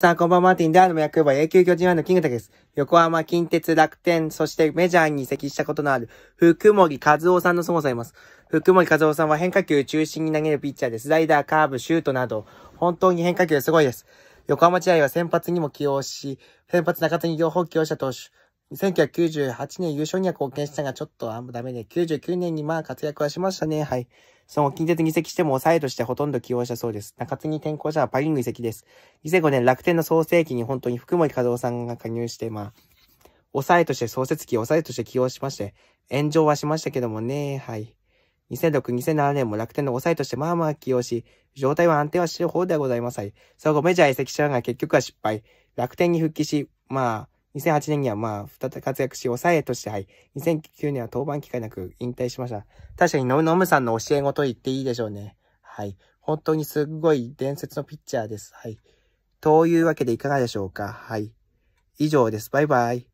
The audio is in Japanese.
さあ、こんばんは、マーティンで、あるも役場、永久巨人フンのキングタケです。横浜、近鉄、楽天、そしてメジャーに移籍したことのある、福森和夫さんの凄さいます。福森和夫さんは変化球中心に投げるピッチャーです。スライダー、カーブ、シュートなど、本当に変化球すごいです。横浜試合は先発にも起用し、先発中継に両方起用した投手。1998年優勝には貢献したが、ちょっとあんまダメで、99年にまあ活躍はしましたね。はい。その近鉄に移籍しても抑えとしてほとんど起用したそうです。中津に転校者はパリング移籍です。2005年楽天の創世期に本当に福森和夫さんが加入して、まあ、抑えとして創設期、抑えとして起用しまして、炎上はしましたけどもね。はい。2006、2007年も楽天の抑えとしてまあまあ起用し、状態は安定はしてる方ではございます。はい。その後メジャー移籍したが結局は失敗。楽天に復帰し、まあ、2008年にはまあ、再活躍し、抑えとして、はい。2009年は登板機会なく引退しました。確かにノムさんの教え子と言っていいでしょうね。はい。本当にすごい伝説のピッチャーです。はい。というわけでいかがでしょうかはい。以上です。バイバイ。